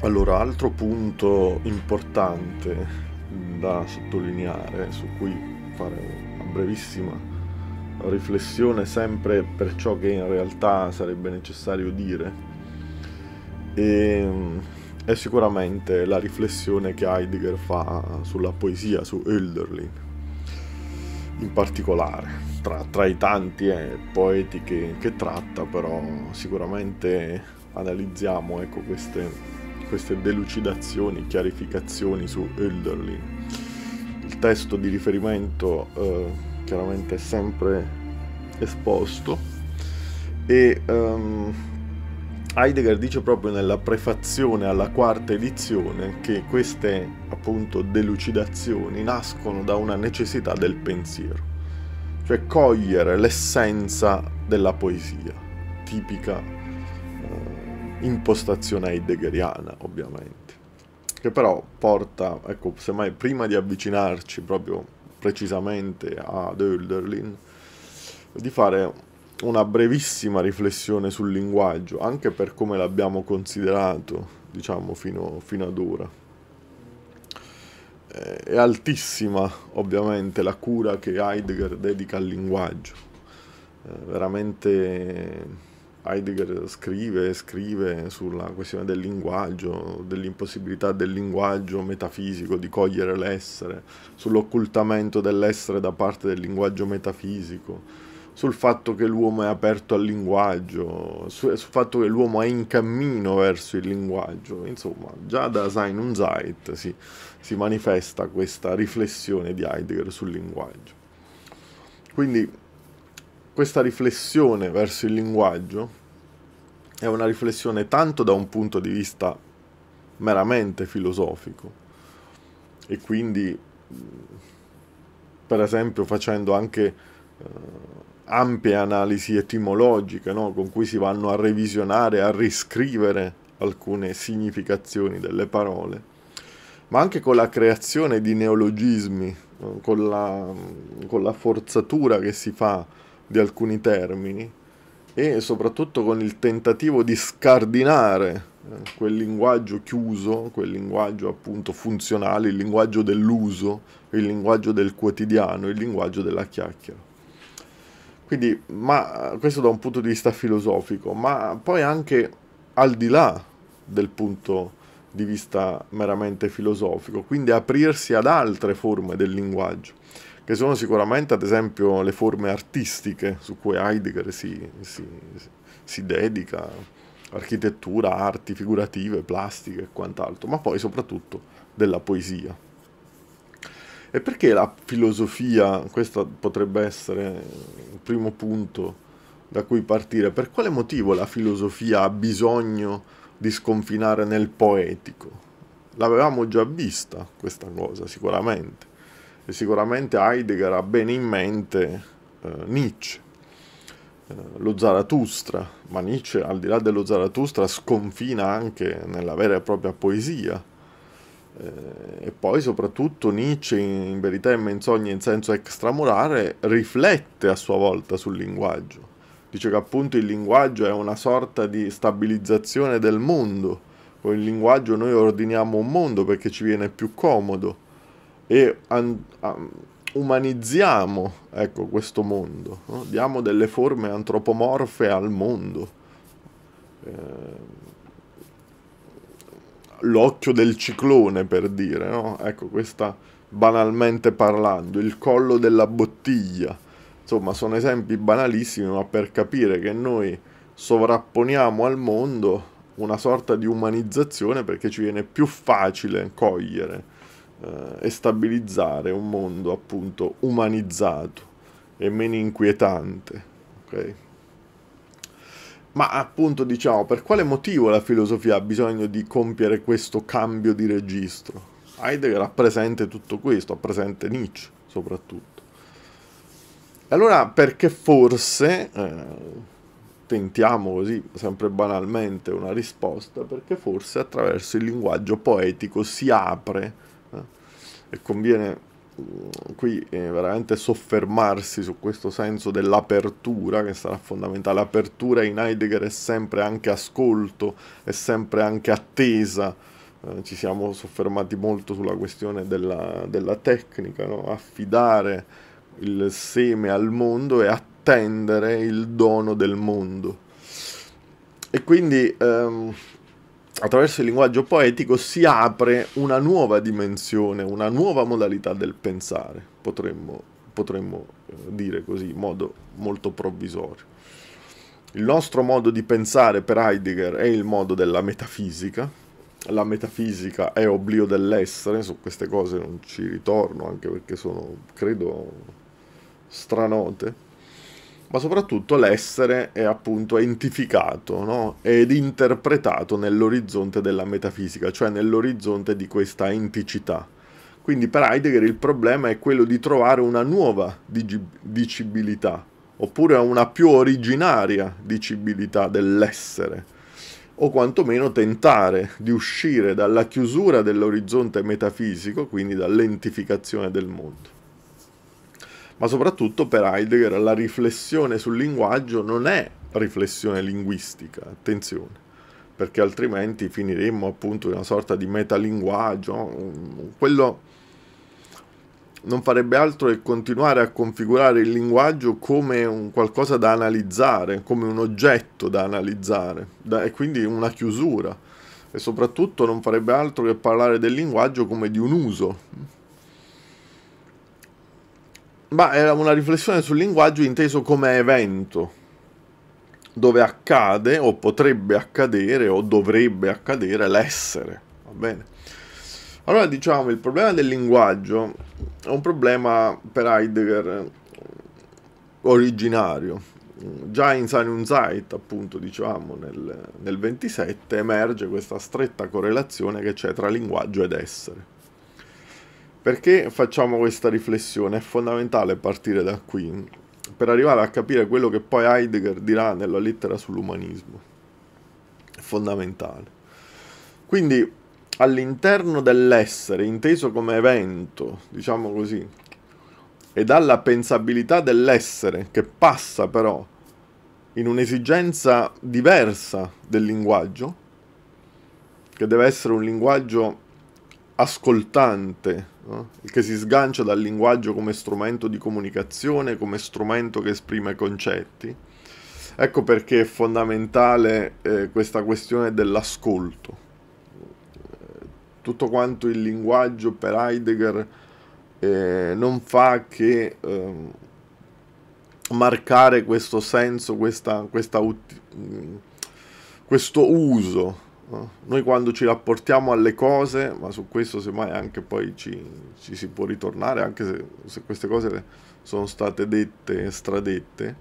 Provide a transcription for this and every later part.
Allora, altro punto importante da sottolineare, su cui fare una brevissima riflessione sempre per ciò che in realtà sarebbe necessario dire, e, ehm, è sicuramente la riflessione che Heidegger fa sulla poesia, su Hölderlin in particolare. Tra, tra i tanti eh, poeti che, che tratta, però sicuramente analizziamo ecco, queste queste delucidazioni, chiarificazioni su Hölderlin. Il testo di riferimento eh, chiaramente è sempre esposto e um, Heidegger dice proprio nella prefazione alla quarta edizione che queste appunto delucidazioni nascono da una necessità del pensiero, cioè cogliere l'essenza della poesia tipica impostazione heideggeriana, ovviamente, che però porta, ecco, semmai prima di avvicinarci proprio precisamente ad Hölderlin, di fare una brevissima riflessione sul linguaggio, anche per come l'abbiamo considerato, diciamo, fino, fino ad ora. Eh, è altissima, ovviamente, la cura che Heidegger dedica al linguaggio, è eh, veramente Heidegger scrive e scrive sulla questione del linguaggio, dell'impossibilità del linguaggio metafisico di cogliere l'essere, sull'occultamento dell'essere da parte del linguaggio metafisico, sul fatto che l'uomo è aperto al linguaggio, sul fatto che l'uomo è in cammino verso il linguaggio. Insomma, già da Sein und Zeit si, si manifesta questa riflessione di Heidegger sul linguaggio. Quindi questa riflessione verso il linguaggio è una riflessione tanto da un punto di vista meramente filosofico e quindi per esempio facendo anche eh, ampie analisi etimologiche no? con cui si vanno a revisionare, a riscrivere alcune significazioni delle parole, ma anche con la creazione di neologismi, con la, con la forzatura che si fa di alcuni termini e soprattutto con il tentativo di scardinare eh, quel linguaggio chiuso, quel linguaggio appunto funzionale, il linguaggio dell'uso, il linguaggio del quotidiano, il linguaggio della chiacchiera. Quindi, ma questo da un punto di vista filosofico, ma poi anche al di là del punto di vista meramente filosofico, quindi aprirsi ad altre forme del linguaggio che sono sicuramente ad esempio le forme artistiche su cui Heidegger si, si, si dedica, architettura, arti figurative, plastiche e quant'altro, ma poi soprattutto della poesia. E perché la filosofia, questo potrebbe essere il primo punto da cui partire, per quale motivo la filosofia ha bisogno di sconfinare nel poetico? L'avevamo già vista questa cosa, sicuramente e sicuramente Heidegger ha bene in mente eh, Nietzsche, eh, lo Zarathustra, ma Nietzsche al di là dello Zarathustra sconfina anche nella vera e propria poesia. Eh, e poi soprattutto Nietzsche in, verità e menzogna in senso extramurale riflette a sua volta sul linguaggio. Dice che appunto il linguaggio è una sorta di stabilizzazione del mondo. Con il linguaggio noi ordiniamo un mondo perché ci viene più comodo e an- um, umanizziamo ecco, questo mondo, no? diamo delle forme antropomorfe al mondo. Ehm, l'occhio del ciclone per dire, no? ecco questa banalmente parlando, il collo della bottiglia, insomma sono esempi banalissimi ma per capire che noi sovrapponiamo al mondo una sorta di umanizzazione perché ci viene più facile cogliere eh, e stabilizzare un mondo appunto umanizzato e meno inquietante. Okay? Ma appunto diciamo, per quale motivo la filosofia ha bisogno di compiere questo cambio di registro? Heidegger ha presente tutto questo, ha presente Nietzsche soprattutto. E Allora perché forse, eh, tentiamo così sempre banalmente una risposta, perché forse attraverso il linguaggio poetico si apre e conviene mm, qui eh, veramente soffermarsi su questo senso dell'apertura che sarà fondamentale. L'apertura in Heidegger è sempre anche ascolto, è sempre anche attesa. Eh, ci siamo soffermati molto sulla questione della, della tecnica, no? affidare il seme al mondo e attendere il dono del mondo. E quindi ehm, attraverso il linguaggio poetico si apre una nuova dimensione, una nuova modalità del pensare, potremmo, potremmo eh, dire così, in modo molto provvisorio. Il nostro modo di pensare per Heidegger è il modo della metafisica, la metafisica è oblio dell'essere, su queste cose non ci ritorno anche perché sono, credo, stranote ma soprattutto l'essere è appunto entificato no? ed interpretato nell'orizzonte della metafisica, cioè nell'orizzonte di questa enticità. Quindi per Heidegger il problema è quello di trovare una nuova dicibilità, oppure una più originaria dicibilità dell'essere, o quantomeno tentare di uscire dalla chiusura dell'orizzonte metafisico, quindi dall'entificazione del mondo ma soprattutto per Heidegger la riflessione sul linguaggio non è riflessione linguistica, attenzione, perché altrimenti finiremmo appunto in una sorta di metalinguaggio, mm, quello non farebbe altro che continuare a configurare il linguaggio come un qualcosa da analizzare, come un oggetto da analizzare, da, e quindi una chiusura. E soprattutto non farebbe altro che parlare del linguaggio come di un uso, ma era una riflessione sul linguaggio inteso come evento, dove accade o potrebbe accadere o dovrebbe accadere l'essere, va bene? Allora diciamo, il problema del linguaggio è un problema per Heidegger originario. Già in Sein und Zeit, appunto, diciamo, nel, nel 27 emerge questa stretta correlazione che c'è tra linguaggio ed essere. Perché facciamo questa riflessione? È fondamentale partire da qui per arrivare a capire quello che poi Heidegger dirà nella lettera sull'umanismo. È fondamentale. Quindi all'interno dell'essere, inteso come evento, diciamo così, e dalla pensabilità dell'essere che passa però in un'esigenza diversa del linguaggio, che deve essere un linguaggio ascoltante, no? Eh? che si sgancia dal linguaggio come strumento di comunicazione, come strumento che esprime concetti. Ecco perché è fondamentale eh, questa questione dell'ascolto. Eh, tutto quanto il linguaggio per Heidegger eh, non fa che eh, marcare questo senso, questa, questa, mm, questo uso noi quando ci rapportiamo alle cose, ma su questo semmai anche poi ci, ci si può ritornare, anche se, se, queste cose sono state dette e stradette,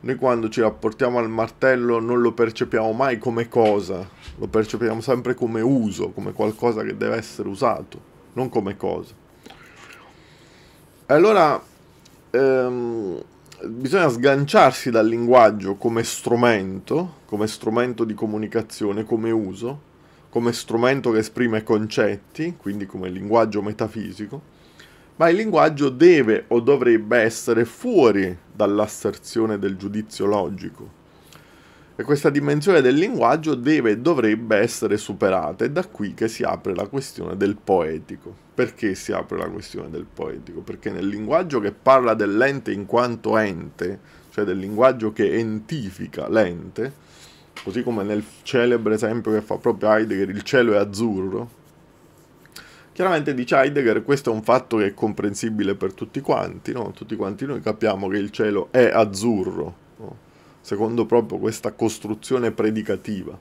noi quando ci rapportiamo al martello non lo percepiamo mai come cosa, lo percepiamo sempre come uso, come qualcosa che deve essere usato, non come cosa. E allora... Ehm, bisogna sganciarsi dal linguaggio come strumento, come strumento di comunicazione, come uso, come strumento che esprime concetti, quindi come linguaggio metafisico, ma il linguaggio deve o dovrebbe essere fuori dall'asserzione del giudizio logico, e questa dimensione del linguaggio deve e dovrebbe essere superata, è da qui che si apre la questione del poetico. Perché si apre la questione del poetico? Perché nel linguaggio che parla dell'ente in quanto ente, cioè del linguaggio che entifica l'ente, così come nel celebre esempio che fa proprio Heidegger, il cielo è azzurro, chiaramente dice Heidegger questo è un fatto che è comprensibile per tutti quanti, no? tutti quanti noi capiamo che il cielo è azzurro. No? secondo proprio questa costruzione predicativa.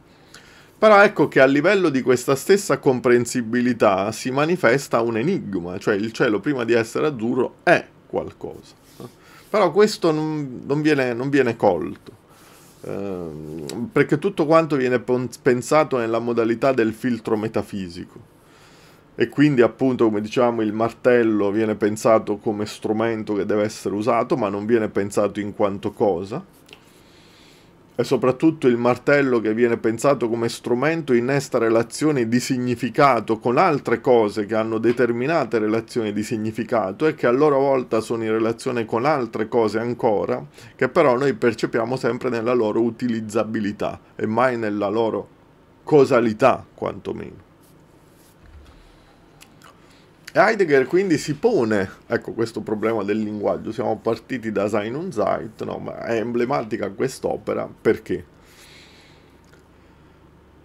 Però ecco che a livello di questa stessa comprensibilità si manifesta un enigma, cioè il cielo prima di essere azzurro è qualcosa. Però questo non, non, viene, non viene, colto, ehm, perché tutto quanto viene pensato nella modalità del filtro metafisico e quindi appunto come diciamo il martello viene pensato come strumento che deve essere usato ma non viene pensato in quanto cosa e soprattutto il martello che viene pensato come strumento innesta relazioni di significato con altre cose che hanno determinate relazioni di significato e che a loro volta sono in relazione con altre cose ancora, che però noi percepiamo sempre nella loro utilizzabilità e mai nella loro causalità quantomeno. Heidegger quindi si pone, ecco questo problema del linguaggio, siamo partiti da Sein und Zeit, no, ma è emblematica quest'opera perché?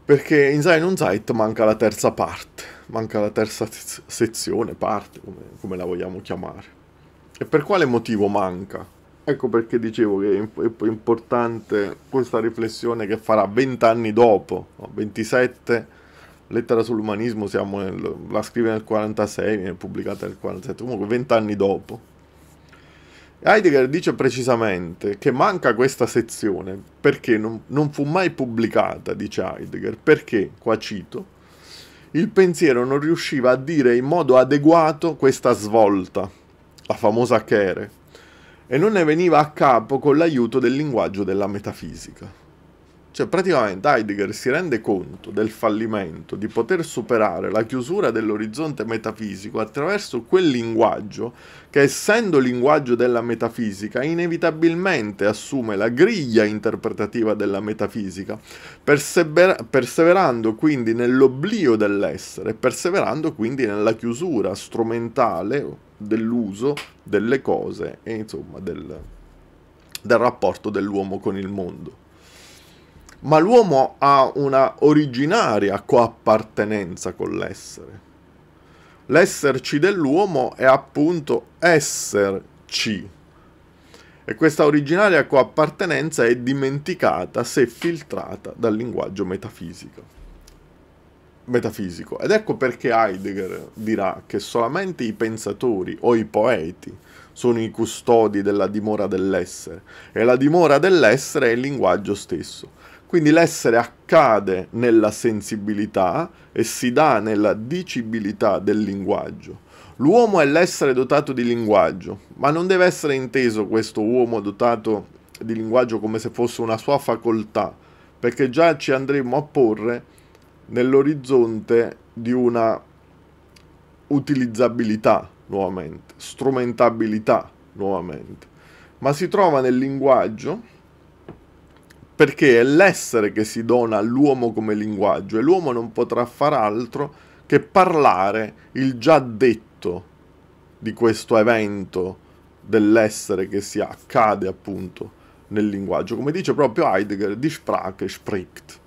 Perché in Sein und Zeit manca la terza parte, manca la terza sezione, parte, come, come la vogliamo chiamare. E per quale motivo manca? Ecco perché dicevo che è importante questa riflessione che farà 20 anni dopo, no? 27 lettera sull'umanismo nel, la scrive nel 46, viene pubblicata nel 47, comunque vent'anni dopo. Heidegger dice precisamente che manca questa sezione perché non, non fu mai pubblicata, dice Heidegger, perché, qua cito, il pensiero non riusciva a dire in modo adeguato questa svolta, la famosa Chere, e non ne veniva a capo con l'aiuto del linguaggio della metafisica. Cioè praticamente Heidegger si rende conto del fallimento di poter superare la chiusura dell'orizzonte metafisico attraverso quel linguaggio che essendo linguaggio della metafisica inevitabilmente assume la griglia interpretativa della metafisica, persever- perseverando quindi nell'oblio dell'essere, perseverando quindi nella chiusura strumentale dell'uso delle cose e insomma del, del rapporto dell'uomo con il mondo ma l'uomo ha una originaria coappartenenza con l'essere. L'esserci dell'uomo è appunto esserci. E questa originaria coappartenenza è dimenticata se filtrata dal linguaggio metafisico. Metafisico. Ed ecco perché Heidegger dirà che solamente i pensatori o i poeti sono i custodi della dimora dell'essere e la dimora dell'essere è il linguaggio stesso. Quindi l'essere accade nella sensibilità e si dà nella dicibilità del linguaggio. L'uomo è l'essere dotato di linguaggio, ma non deve essere inteso questo uomo dotato di linguaggio come se fosse una sua facoltà, perché già ci andremo a porre nell'orizzonte di una utilizzabilità nuovamente, strumentabilità nuovamente, ma si trova nel linguaggio perché è l'essere che si dona all'uomo come linguaggio e l'uomo non potrà far altro che parlare il già detto di questo evento dell'essere che si accade appunto nel linguaggio, come dice proprio Heidegger, di Sprache spricht.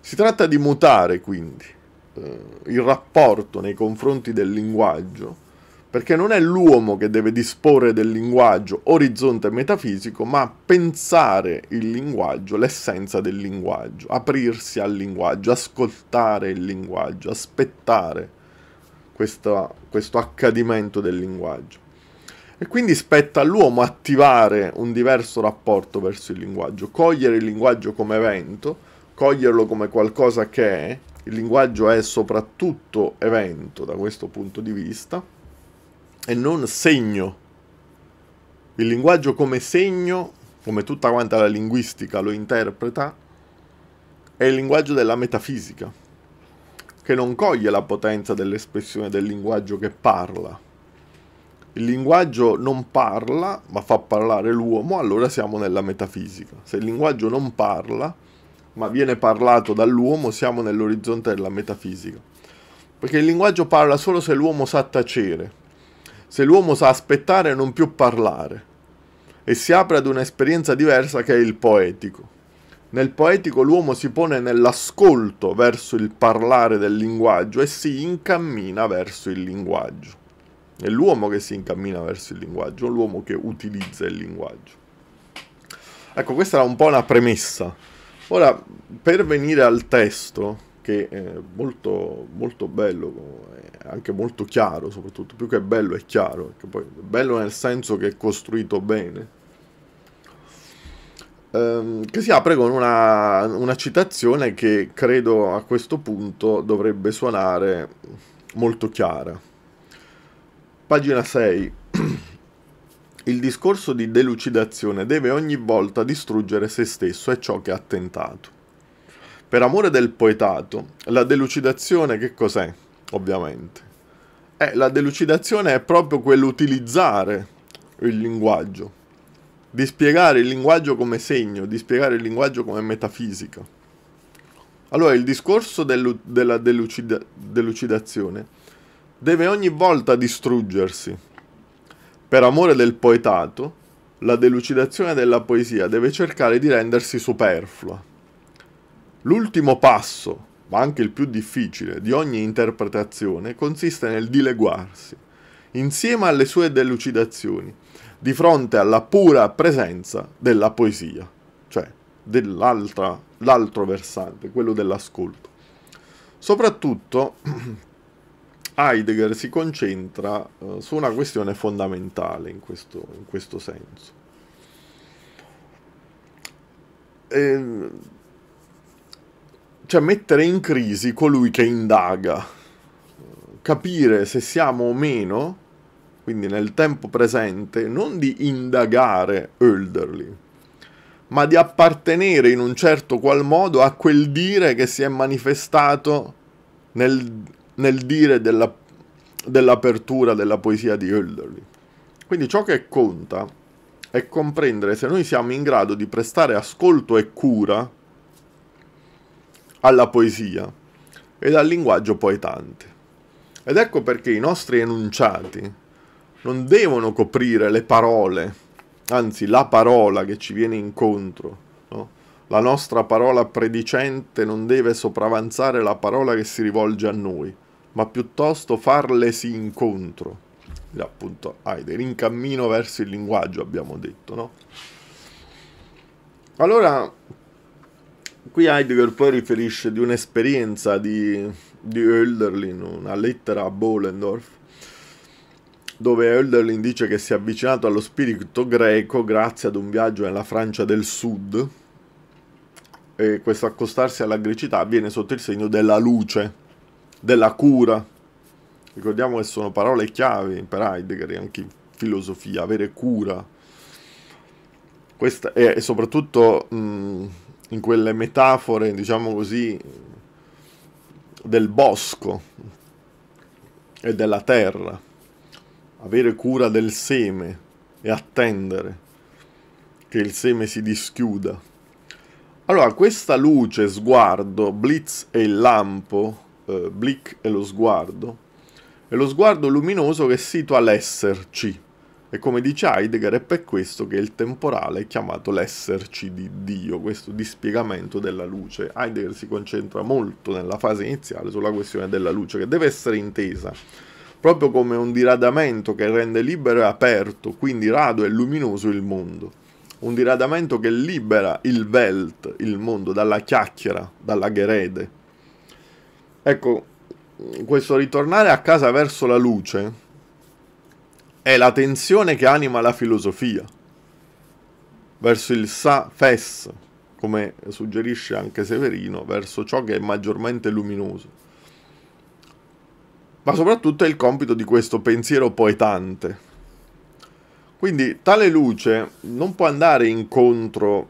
Si tratta di mutare quindi eh, il rapporto nei confronti del linguaggio perché non è l'uomo che deve disporre del linguaggio orizzonte metafisico, ma pensare il linguaggio, l'essenza del linguaggio, aprirsi al linguaggio, ascoltare il linguaggio, aspettare questo, questo accadimento del linguaggio. E quindi spetta all'uomo attivare un diverso rapporto verso il linguaggio, cogliere il linguaggio come evento, coglierlo come qualcosa che è, il linguaggio è soprattutto evento da questo punto di vista, e non segno. Il linguaggio come segno, come tutta quanta la linguistica lo interpreta, è il linguaggio della metafisica, che non coglie la potenza dell'espressione del linguaggio che parla. Il linguaggio non parla, ma fa parlare l'uomo, allora siamo nella metafisica. Se il linguaggio non parla, ma viene parlato dall'uomo, siamo nell'orizzonte della metafisica. Perché il linguaggio parla solo se l'uomo sa tacere, se l'uomo sa aspettare e non più parlare, e si apre ad un'esperienza diversa che è il poetico. Nel poetico l'uomo si pone nell'ascolto verso il parlare del linguaggio e si incammina verso il linguaggio. È l'uomo che si incammina verso il linguaggio, l'uomo che utilizza il linguaggio. Ecco, questa era un po' una premessa. Ora, per venire al testo, che è molto, molto bello, anche molto chiaro, soprattutto più che bello è chiaro, che poi bello nel senso che è costruito bene, ehm, che si apre con una, una citazione che credo a questo punto dovrebbe suonare molto chiara. Pagina 6. Il discorso di delucidazione deve ogni volta distruggere se stesso e ciò che ha tentato. Per amore del poetato, la delucidazione che cos'è, ovviamente? Eh, la delucidazione è proprio quell'utilizzare il linguaggio, di spiegare il linguaggio come segno, di spiegare il linguaggio come metafisica. Allora il discorso del, della delucida, delucidazione deve ogni volta distruggersi. Per amore del poetato, la delucidazione della poesia deve cercare di rendersi superflua. L'ultimo passo, ma anche il più difficile, di ogni interpretazione consiste nel dileguarsi, insieme alle sue delucidazioni, di fronte alla pura presenza della poesia, cioè dell'altro versante, quello dell'ascolto. Soprattutto Heidegger si concentra eh, su una questione fondamentale in questo, in questo senso. E, ehm, cioè mettere in crisi colui che indaga, capire se siamo o meno, quindi nel tempo presente, non di indagare Hölderlin, ma di appartenere in un certo qual modo a quel dire che si è manifestato nel, nel dire della, dell'apertura della poesia di Hölderlin. Quindi ciò che conta è comprendere se noi siamo in grado di prestare ascolto e cura alla poesia e al linguaggio poetante. Ed ecco perché i nostri enunciati non devono coprire le parole, anzi la parola che ci viene incontro. No? La nostra parola predicente non deve sopravanzare la parola che si rivolge a noi, ma piuttosto farlesi incontro. E appunto Heidegger, in cammino verso il linguaggio abbiamo detto, no? Allora qui Heidegger poi riferisce di un'esperienza di, di Hölderlin, una lettera a Bohlendorf, dove Hölderlin dice che si è avvicinato allo spirito greco grazie ad un viaggio nella Francia del Sud e questo accostarsi alla grecità avviene sotto il segno della luce, della cura. Ricordiamo che sono parole chiave per Heidegger anche in filosofia, avere cura. Questa è, e soprattutto... Mh, in quelle metafore, diciamo così, del bosco e della terra, avere cura del seme e attendere che il seme si dischiuda. Allora, questa luce, sguardo, blitz è il lampo, eh, blick è lo sguardo, è lo sguardo luminoso che situa l'esserci e come dice Heidegger è per questo che il temporale è chiamato l'esserci di Dio, questo dispiegamento della luce. Heidegger si concentra molto nella fase iniziale sulla questione della luce, che deve essere intesa proprio come un diradamento che rende libero e aperto, quindi rado e luminoso il mondo. Un diradamento che libera il Welt, il mondo, dalla chiacchiera, dalla gerede. Ecco, questo ritornare a casa verso la luce è la tensione che anima la filosofia verso il sa fes, come suggerisce anche Severino, verso ciò che è maggiormente luminoso. Ma soprattutto è il compito di questo pensiero poetante. Quindi tale luce non può andare incontro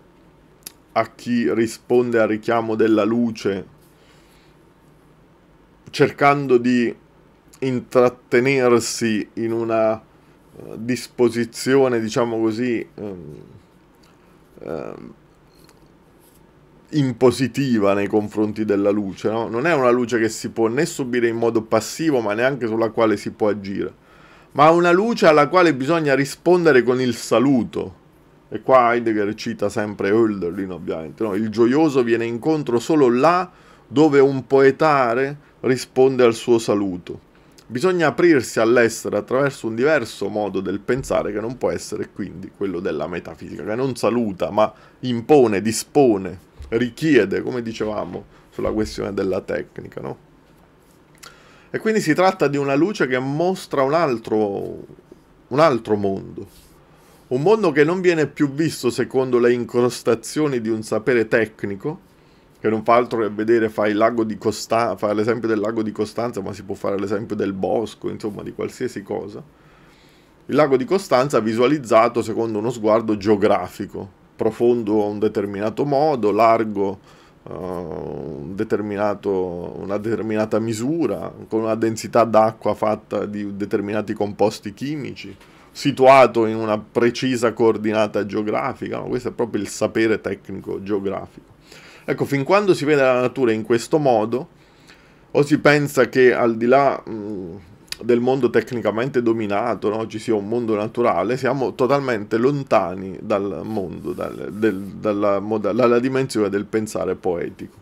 a chi risponde al richiamo della luce cercando di intrattenersi in una disposizione, diciamo così, ehm, ehm, impositiva nei confronti della luce. No? Non è una luce che si può né subire in modo passivo, ma neanche sulla quale si può agire. Ma una luce alla quale bisogna rispondere con il saluto. E qua Heidegger cita sempre Hölderlin, ovviamente. No? Il gioioso viene incontro solo là dove un poetare risponde al suo saluto. Bisogna aprirsi all'essere attraverso un diverso modo del pensare che non può essere quindi quello della metafisica, che non saluta ma impone, dispone, richiede, come dicevamo sulla questione della tecnica, no? E quindi si tratta di una luce che mostra un altro, un altro mondo, un mondo che non viene più visto secondo le incrostazioni di un sapere tecnico, che non fa altro che vedere, fa, Costa- fa l'esempio del lago di Costanza, ma si può fare l'esempio del bosco, insomma di qualsiasi cosa. Il lago di Costanza visualizzato secondo uno sguardo geografico, profondo a un determinato modo, largo uh, un una determinata misura, con una densità d'acqua fatta di determinati composti chimici, situato in una precisa coordinata geografica. No? Questo è proprio il sapere tecnico geografico. Ecco, fin quando si vede la natura in questo modo, o si pensa che al di là mh, del mondo tecnicamente dominato no, ci sia un mondo naturale, siamo totalmente lontani dal mondo, dal, del, dalla, dalla dimensione del pensare poetico.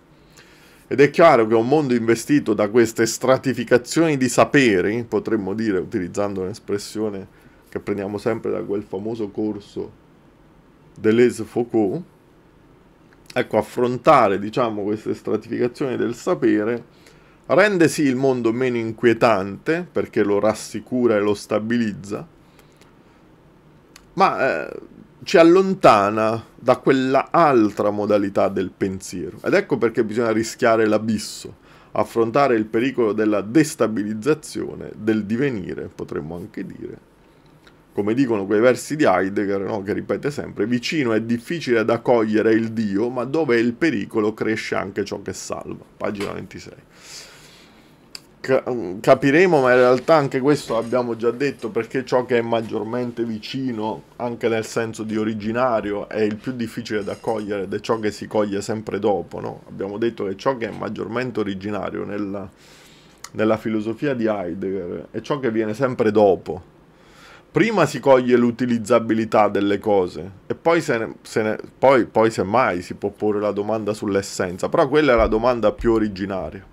Ed è chiaro che un mondo investito da queste stratificazioni di saperi, potremmo dire, utilizzando un'espressione che prendiamo sempre da quel famoso corso dell'Es Foucault, ecco, affrontare diciamo, queste stratificazioni del sapere rende sì il mondo meno inquietante perché lo rassicura e lo stabilizza, ma eh, ci allontana da quella altra modalità del pensiero. Ed ecco perché bisogna rischiare l'abisso, affrontare il pericolo della destabilizzazione del divenire, potremmo anche dire, come dicono quei versi di Heidegger, no? che ripete sempre, vicino è difficile da cogliere il Dio, ma dove è il pericolo cresce anche ciò che salva. Pagina 26. Mm, capiremo, ma in realtà anche questo abbiamo già detto, perché ciò che è maggiormente vicino, anche nel senso di originario, è il più difficile da cogliere ed è ciò che si coglie sempre dopo. No? Abbiamo detto che ciò che è maggiormente originario nella, nella filosofia di Heidegger è ciò che viene sempre dopo prima si coglie l'utilizzabilità delle cose e poi, se ne, se ne, poi, poi semmai si può porre la domanda sull'essenza, però quella è la domanda più originaria.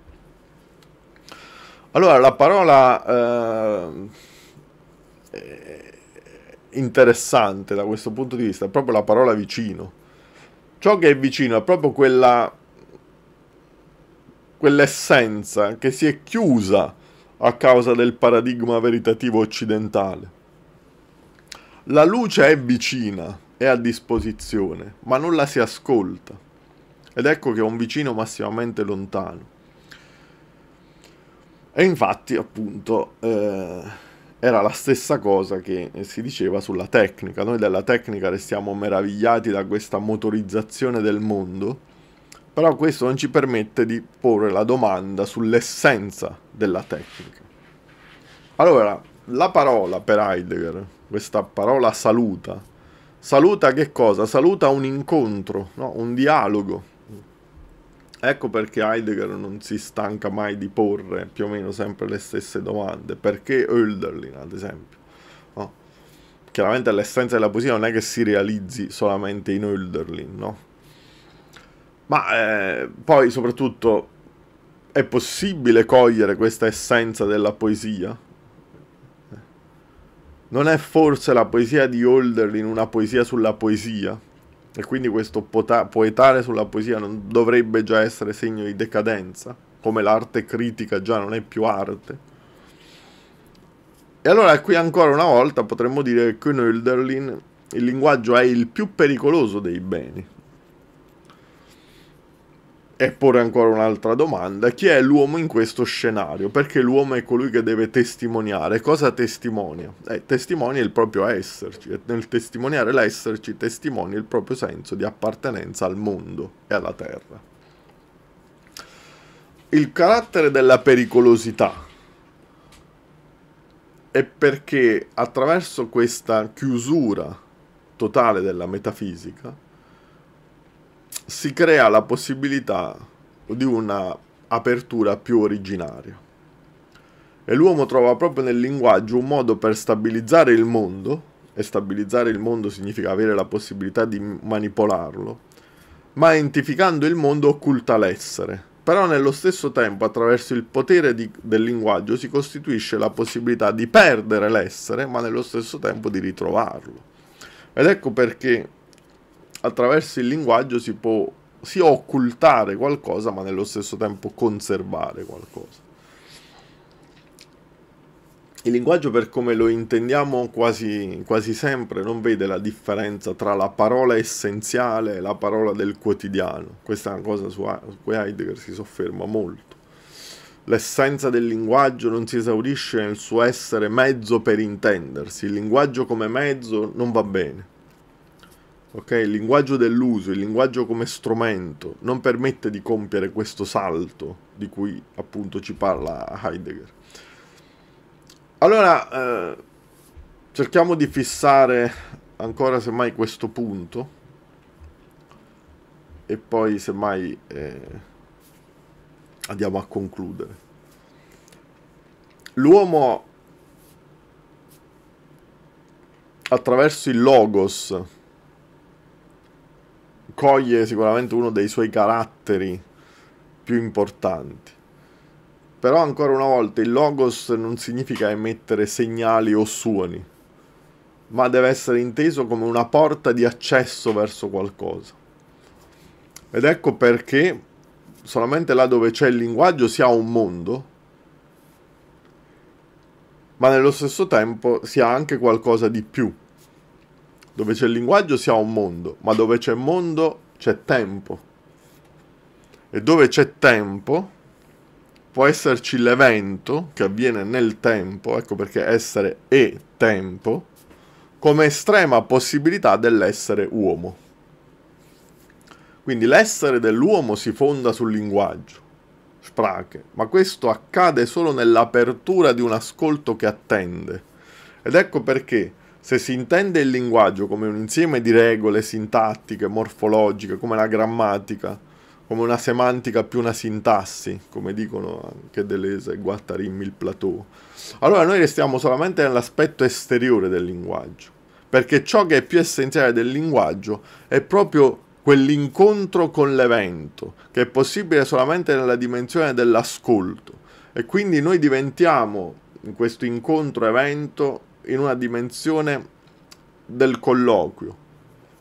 Allora, la parola eh, interessante da questo punto di vista è proprio la parola vicino. Ciò che è vicino è proprio quella, quell'essenza che si è chiusa a causa del paradigma veritativo occidentale la luce è vicina, è a disposizione, ma non la si ascolta. Ed ecco che è un vicino massimamente lontano. E infatti, appunto, eh, era la stessa cosa che si diceva sulla tecnica. Noi della tecnica restiamo meravigliati da questa motorizzazione del mondo, però questo non ci permette di porre la domanda sull'essenza della tecnica. Allora, la parola per Heidegger questa parola saluta. Saluta che cosa? Saluta un incontro, no? un dialogo. Ecco perché Heidegger non si stanca mai di porre più o meno sempre le stesse domande. Perché Hölderlin, ad esempio? No? Chiaramente l'essenza della poesia non è che si realizzi solamente in Hölderlin, no? Ma eh, poi soprattutto è possibile cogliere questa essenza della poesia? Non è forse la poesia di Holderlin una poesia sulla poesia? E quindi questo poetare sulla poesia non dovrebbe già essere segno di decadenza, come l'arte critica già non è più arte. E allora qui ancora una volta potremmo dire che con Hölderlin il linguaggio è il più pericoloso dei beni. E porre ancora un'altra domanda, chi è l'uomo in questo scenario? Perché l'uomo è colui che deve testimoniare. Cosa testimonia? Eh, testimonia il proprio esserci e nel testimoniare l'esserci testimonia il proprio senso di appartenenza al mondo e alla terra. Il carattere della pericolosità è perché attraverso questa chiusura totale della metafisica si crea la possibilità di una apertura più originaria. E l'uomo trova proprio nel linguaggio un modo per stabilizzare il mondo, e stabilizzare il mondo significa avere la possibilità di manipolarlo, ma identificando il mondo occulta l'essere. Però nello stesso tempo, attraverso il potere di, del linguaggio, si costituisce la possibilità di perdere l'essere, ma nello stesso tempo di ritrovarlo. Ed ecco perché attraverso il linguaggio si può sia occultare qualcosa, ma nello stesso tempo conservare qualcosa. Il linguaggio, per come lo intendiamo quasi, quasi sempre, non vede la differenza tra la parola essenziale e la parola del quotidiano. Questa è una cosa su cui Heidegger si sofferma molto. L'essenza del linguaggio non si esaurisce nel suo essere mezzo per intendersi. Il linguaggio come mezzo non va bene Okay, il linguaggio dell'uso, il linguaggio come strumento, non permette di compiere questo salto di cui appunto ci parla Heidegger. Allora, eh, cerchiamo di fissare ancora semmai questo punto e poi semmai eh, andiamo a concludere. L'uomo attraverso il logos coglie sicuramente uno dei suoi caratteri più importanti. Però ancora una volta il logos non significa emettere segnali o suoni, ma deve essere inteso come una porta di accesso verso qualcosa. Ed ecco perché solamente là dove c'è il linguaggio si ha un mondo, ma nello stesso tempo si ha anche qualcosa di più dove c'è il linguaggio si ha un mondo, ma dove c'è mondo c'è tempo. E dove c'è tempo può esserci l'evento che avviene nel tempo, ecco perché essere è tempo, come estrema possibilità dell'essere uomo. Quindi l'essere dell'uomo si fonda sul linguaggio, sprache, ma questo accade solo nell'apertura di un ascolto che attende. Ed ecco perché se si intende il linguaggio come un insieme di regole sintattiche, morfologiche, come la grammatica, come una semantica più una sintassi, come dicono anche Deleuze e Guattarin il Platò, allora noi restiamo solamente nell'aspetto esteriore del linguaggio, perché ciò che è più essenziale del linguaggio è proprio quell'incontro con l'evento, che è possibile solamente nella dimensione dell'ascolto. E quindi noi diventiamo in questo incontro evento in una dimensione del colloquio,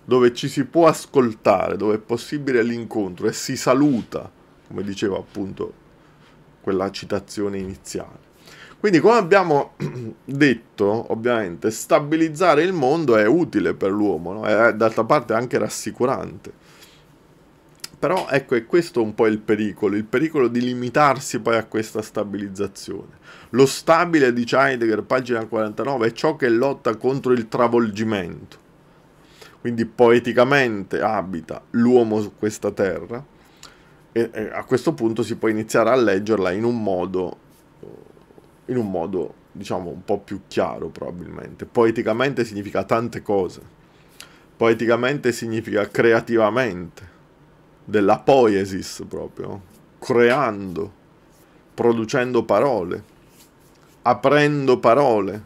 dove ci si può ascoltare, dove è possibile l'incontro e si saluta, come diceva appunto quella citazione iniziale. Quindi come abbiamo detto, ovviamente, stabilizzare il mondo è utile per l'uomo, no? è d'altra parte anche rassicurante. Però ecco, è questo un po' il pericolo, il pericolo di limitarsi poi a questa stabilizzazione lo stabile dice Heidegger, pagina 49, è ciò che lotta contro il travolgimento. Quindi poeticamente abita l'uomo su questa terra e, e a questo punto si può iniziare a leggerla in un modo, in un modo diciamo un po' più chiaro probabilmente. Poeticamente significa tante cose. Poeticamente significa creativamente, della poiesis proprio, creando, producendo parole aprendo parole,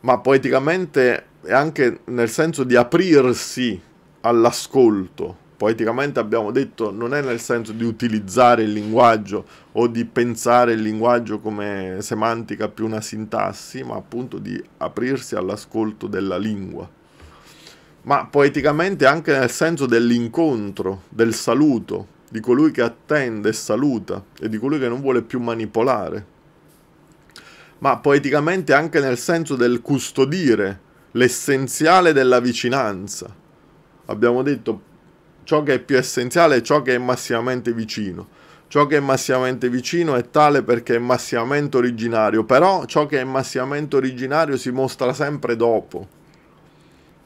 ma poeticamente è anche nel senso di aprirsi all'ascolto. Poeticamente abbiamo detto non è nel senso di utilizzare il linguaggio o di pensare il linguaggio come semantica più una sintassi, ma appunto di aprirsi all'ascolto della lingua. Ma poeticamente anche nel senso dell'incontro, del saluto, di colui che attende e saluta e di colui che non vuole più manipolare, ma poeticamente anche nel senso del custodire, l'essenziale della vicinanza. Abbiamo detto ciò che è più essenziale è ciò che è massimamente vicino. Ciò che è massimamente vicino è tale perché è massimamente originario, però ciò che è massimamente originario si mostra sempre dopo.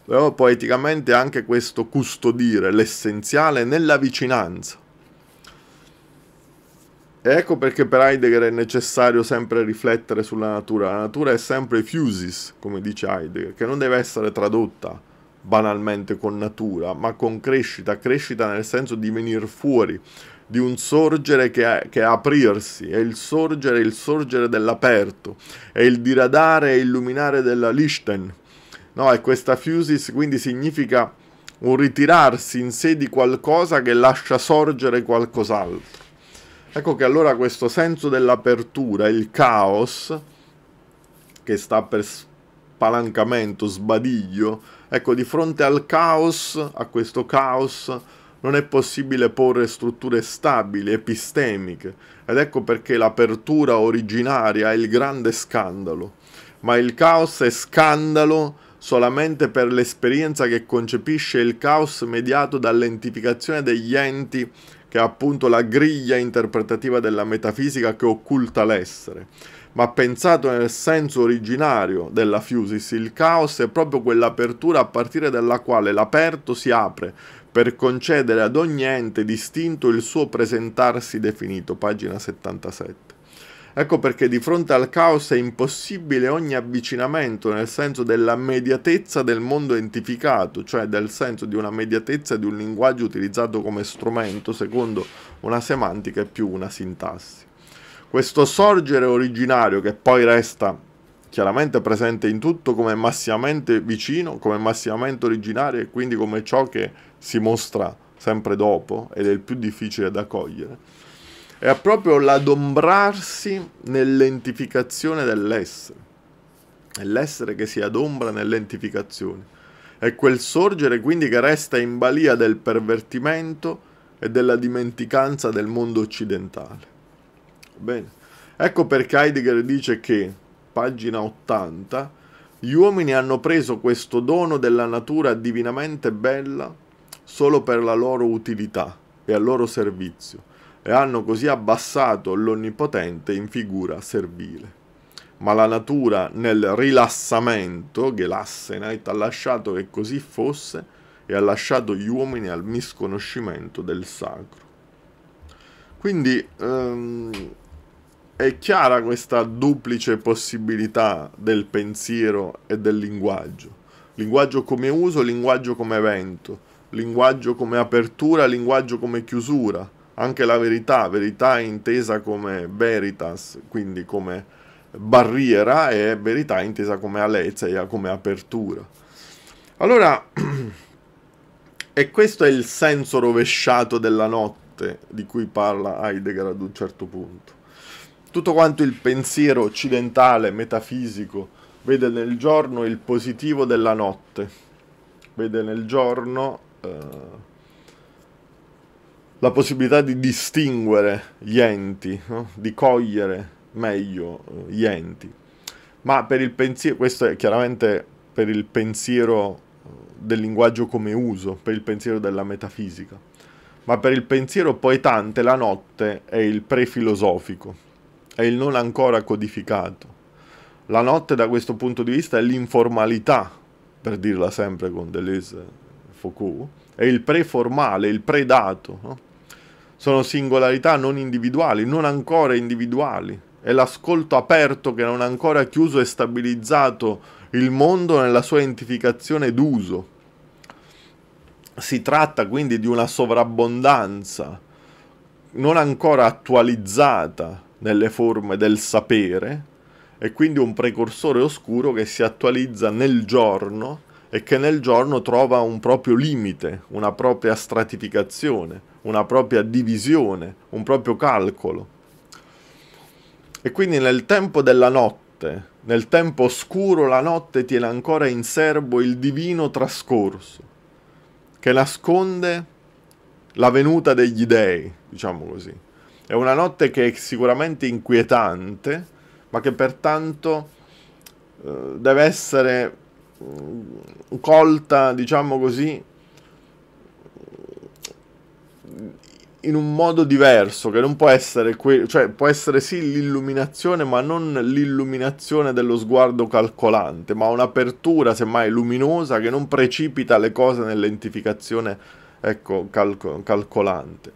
Però poeticamente anche questo custodire l'essenziale nella vicinanza. Ecco perché per Heidegger è necessario sempre riflettere sulla natura. La natura è sempre fusis, come dice Heidegger, che non deve essere tradotta banalmente con natura, ma con crescita, crescita nel senso di venire fuori, di un sorgere che è, che è aprirsi, è il sorgere, il sorgere dell'aperto, è il diradare e illuminare della Lichten. No, e questa fusis quindi significa un ritirarsi in sé di qualcosa che lascia sorgere qualcos'altro. Ecco che allora questo senso dell'apertura, il caos, che sta per spalancamento, sbadiglio, ecco di fronte al caos, a questo caos, non è possibile porre strutture stabili, epistemiche, ed ecco perché l'apertura originaria è il grande scandalo. Ma il caos è scandalo solamente per l'esperienza che concepisce il caos mediato dall'entificazione degli enti che è appunto la griglia interpretativa della metafisica che occulta l'essere. Ma pensato nel senso originario della fusis, il caos è proprio quell'apertura a partire dalla quale l'aperto si apre per concedere ad ogni ente distinto il suo presentarsi definito, pagina 77. Ecco perché di fronte al caos è impossibile ogni avvicinamento nel senso della mediatezza del mondo entificato, cioè del senso di una mediatezza di un linguaggio utilizzato come strumento secondo una semantica e più una sintassi. Questo sorgere originario che poi resta chiaramente presente in tutto come massimamente vicino, come massimamente originario e quindi come ciò che si mostra sempre dopo ed è il più difficile da cogliere è proprio l'adombrarsi nell'entificazione dell'essere. È l'essere che si adombra nell'entificazione. È quel sorgere quindi che resta in balia del pervertimento e della dimenticanza del mondo occidentale. Bene. Ecco perché Heidegger dice che, pagina 80, gli uomini hanno preso questo dono della natura divinamente bella solo per la loro utilità e al loro servizio e hanno così abbassato l'Onnipotente in figura servile. Ma la natura nel rilassamento, Gelassenheit, ha lasciato che così fosse e ha lasciato gli uomini al misconoscimento del sacro. Quindi ehm, è chiara questa duplice possibilità del pensiero e del linguaggio. Linguaggio come uso, linguaggio come evento, linguaggio come apertura, linguaggio come chiusura, anche la verità, verità intesa come veritas, quindi come barriera e verità intesa come aletheia, come apertura. Allora, e questo è il senso rovesciato della notte di cui parla Heidegger ad un certo punto. Tutto quanto il pensiero occidentale, metafisico, vede nel giorno il positivo della notte, vede nel giorno... Eh, la possibilità di distinguere gli enti, no? di cogliere meglio eh, gli enti. Ma per il pensiero, questo è chiaramente per il pensiero eh, del linguaggio come uso, per il pensiero della metafisica, ma per il pensiero poetante la notte è il prefilosofico, è il non ancora codificato. La notte da questo punto di vista è l'informalità, per dirla sempre con Deleuze e Foucault, è il preformale, il predato, no? sono singolarità non individuali, non ancora individuali. È l'ascolto aperto che non ha ancora chiuso e stabilizzato il mondo nella sua identificazione d'uso. Si tratta quindi di una sovrabbondanza non ancora attualizzata nelle forme del sapere e quindi un precursore oscuro che si attualizza nel giorno e che nel giorno trova un proprio limite, una propria stratificazione, una propria divisione, un proprio calcolo. E quindi nel tempo della notte, nel tempo oscuro la notte tiene ancora in serbo il divino trascorso, che nasconde la venuta degli dèi, diciamo così. È una notte che è sicuramente inquietante, ma che pertanto eh, deve essere Mm, colta, diciamo così, in un modo diverso, che non può essere, que- cioè può essere sì l'illuminazione, ma non l'illuminazione dello sguardo calcolante, ma un'apertura semmai luminosa che non precipita le cose nell'entificazione ecco, calco- calcolante.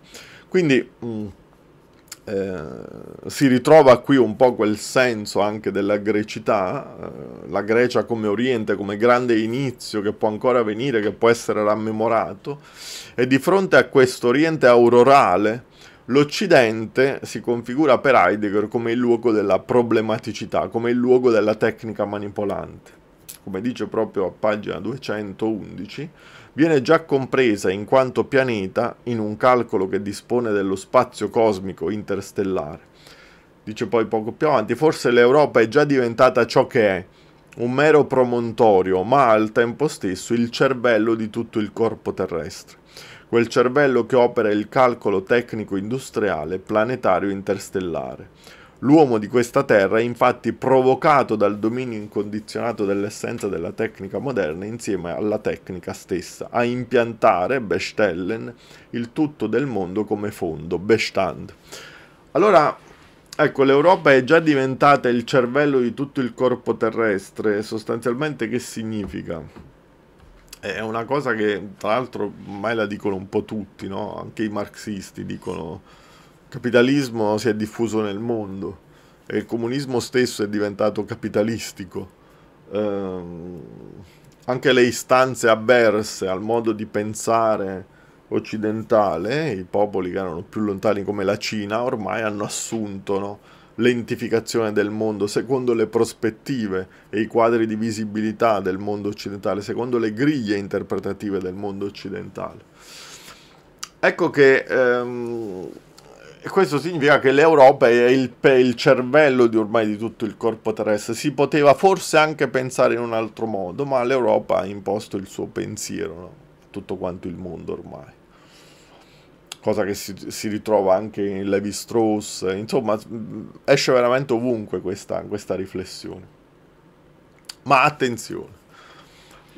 Quindi... Mh, mm, eh, si ritrova qui un po' quel senso anche della grecità, eh, la Grecia come oriente, come grande inizio che può ancora venire, che può essere rammemorato, e di fronte a questo oriente aurorale, L'Occidente si configura per Heidegger come il luogo della problematicità, come il luogo della tecnica manipolante. Come dice proprio a pagina 211, viene già compresa in quanto pianeta in un calcolo che dispone dello spazio cosmico interstellare. Dice poi poco più avanti, forse l'Europa è già diventata ciò che è, un mero promontorio, ma al tempo stesso il cervello di tutto il corpo terrestre, quel cervello che opera il calcolo tecnico industriale planetario interstellare L'uomo di questa terra è infatti provocato dal dominio incondizionato dell'essenza della tecnica moderna insieme alla tecnica stessa, a impiantare, bestellen, il tutto del mondo come fondo, bestand. Allora, ecco, l'Europa è già diventata il cervello di tutto il corpo terrestre, sostanzialmente che significa? È una cosa che, tra l'altro, mai la dicono un po' tutti, no? Anche i marxisti dicono capitalismo si è diffuso nel mondo e il comunismo stesso è diventato capitalistico. Eh, anche le istanze avverse al modo di pensare occidentale, i popoli che erano più lontani come la Cina, ormai hanno assunto no, l'entificazione del mondo secondo le prospettive e i quadri di visibilità del mondo occidentale, secondo le griglie interpretative del mondo occidentale. Ecco che ehm, questo significa che l'Europa è il, il cervello di ormai di tutto il corpo terrestre. Si poteva forse anche pensare in un altro modo, ma l'Europa ha imposto il suo pensiero no? a tutto quanto il mondo ormai. Cosa che si, si ritrova anche in Levi Strauss, insomma, esce veramente ovunque questa, questa riflessione. Ma attenzione!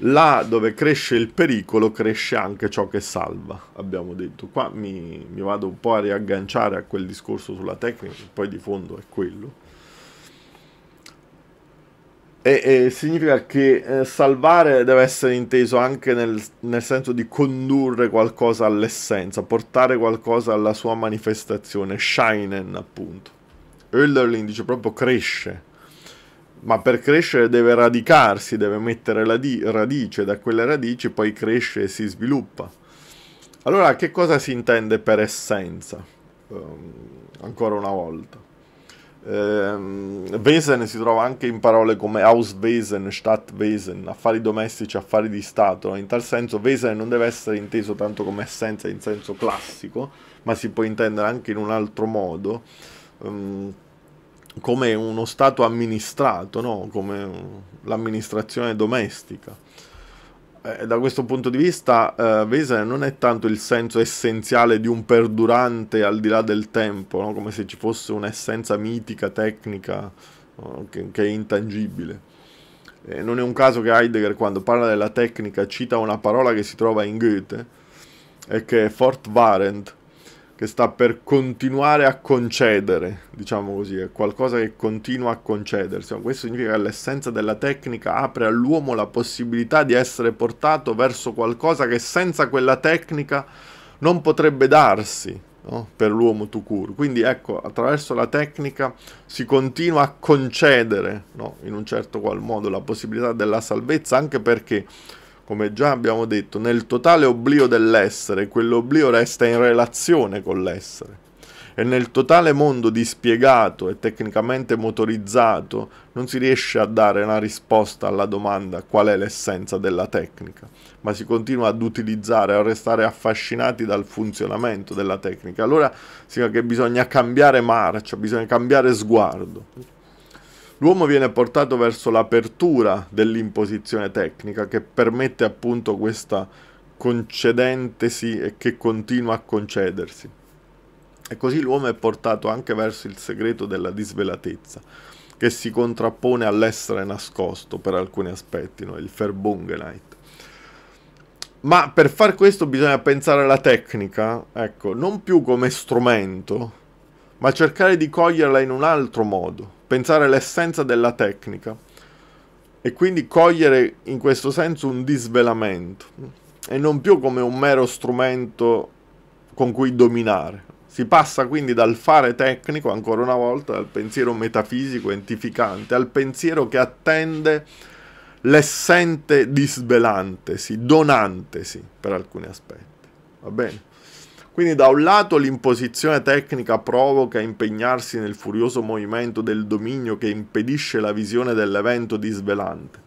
là dove cresce il pericolo cresce anche ciò che salva, abbiamo detto. Qua mi, mi vado un po' a riagganciare a quel discorso sulla tecnica, che poi di fondo è quello. E, e significa che eh, salvare deve essere inteso anche nel, nel senso di condurre qualcosa all'essenza, portare qualcosa alla sua manifestazione, shinen appunto. Hölderlin dice proprio cresce ma per crescere deve radicarsi, deve mettere la radice, da quelle radici poi cresce e si sviluppa. Allora, che cosa si intende per essenza? Um, ancora una volta. Um, Wesen si trova anche in parole come Hauswesen, Stadtwesen, affari domestici, affari di Stato. In tal senso, Wesen non deve essere inteso tanto come essenza in senso classico, ma si può intendere anche in un altro modo. Um, come uno Stato amministrato, no? come l'amministrazione domestica. E eh, da questo punto di vista, eh, Weser non è tanto il senso essenziale di un perdurante al di là del tempo, no? come se ci fosse un'essenza mitica, tecnica, no? che, che, è intangibile. E eh, non è un caso che Heidegger, quando parla della tecnica, cita una parola che si trova in Goethe e che è Fort Fortwarend, che sta per continuare a concedere, diciamo così, è qualcosa che continua a concedersi. Questo significa che l'essenza della tecnica apre all'uomo la possibilità di essere portato verso qualcosa che senza quella tecnica non potrebbe darsi no? per l'uomo to cure. Quindi ecco, attraverso la tecnica si continua a concedere no? in un certo qual modo la possibilità della salvezza, anche perché come già abbiamo detto, nel totale oblio dell'essere, quell'oblio resta in relazione con l'essere. E nel totale mondo dispiegato e tecnicamente motorizzato non si riesce a dare una risposta alla domanda qual è l'essenza della tecnica, ma si continua ad utilizzare, a restare affascinati dal funzionamento della tecnica. Allora significa che bisogna cambiare marcia, bisogna cambiare sguardo. L'uomo viene portato verso l'apertura dell'imposizione tecnica che permette appunto questa concedentesi e che continua a concedersi. E così l'uomo è portato anche verso il segreto della disvelatezza, che si contrappone all'essere nascosto per alcuni aspetti, no? il Verbungenheit. Ma per far questo bisogna pensare alla tecnica, ecco, non più come strumento, ma cercare di coglierla in un altro modo, pensare l'essenza della tecnica e quindi cogliere in questo senso un disvelamento e non più come un mero strumento con cui dominare. Si passa quindi dal fare tecnico, ancora una volta, dal pensiero metafisico, entificante, al pensiero che attende l'essente disvelantesi, donantesi per alcuni aspetti. Va bene? Quindi da un lato l'imposizione tecnica provoca impegnarsi nel furioso movimento del dominio che impedisce la visione dell'evento disvelante,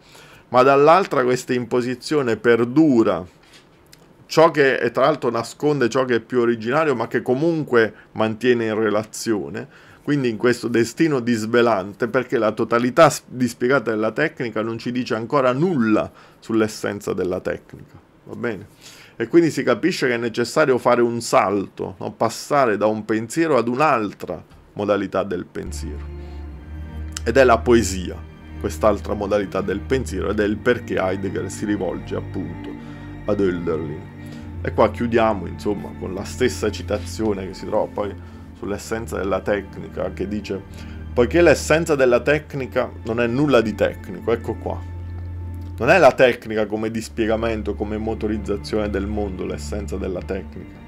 ma dall'altra questa imposizione perdura, ciò che tra l'altro nasconde ciò che è più originario ma che comunque mantiene in relazione, quindi in questo destino disvelante, perché la totalità dispiegata della tecnica non ci dice ancora nulla sull'essenza della tecnica. Va bene? e quindi si capisce che è necessario fare un salto, no? passare da un pensiero ad un'altra modalità del pensiero. Ed è la poesia, quest'altra modalità del pensiero, ed è il perché Heidegger si rivolge appunto ad Hölderlin. E qua chiudiamo, insomma, con la stessa citazione che si trova poi sull'essenza della tecnica, che dice, poiché l'essenza della tecnica non è nulla di tecnico, ecco qua, non è la tecnica come dispiegamento, come motorizzazione del mondo, l'essenza della tecnica.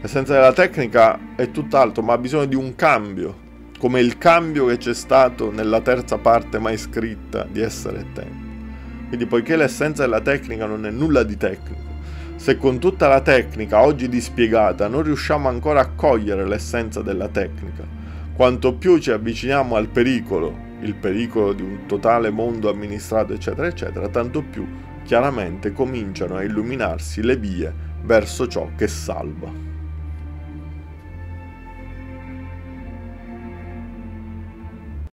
L'essenza della tecnica è tutt'altro, ma ha bisogno di un cambio, come il cambio che c'è stato nella terza parte mai scritta di Essere e Tempo. Quindi poiché l'essenza della tecnica non è nulla di tecnico, se con tutta la tecnica oggi dispiegata non riusciamo ancora a cogliere l'essenza della tecnica, quanto più ci avviciniamo al pericolo il pericolo di un totale mondo amministrato, eccetera, eccetera, tanto più chiaramente cominciano a illuminarsi le vie verso ciò che salva.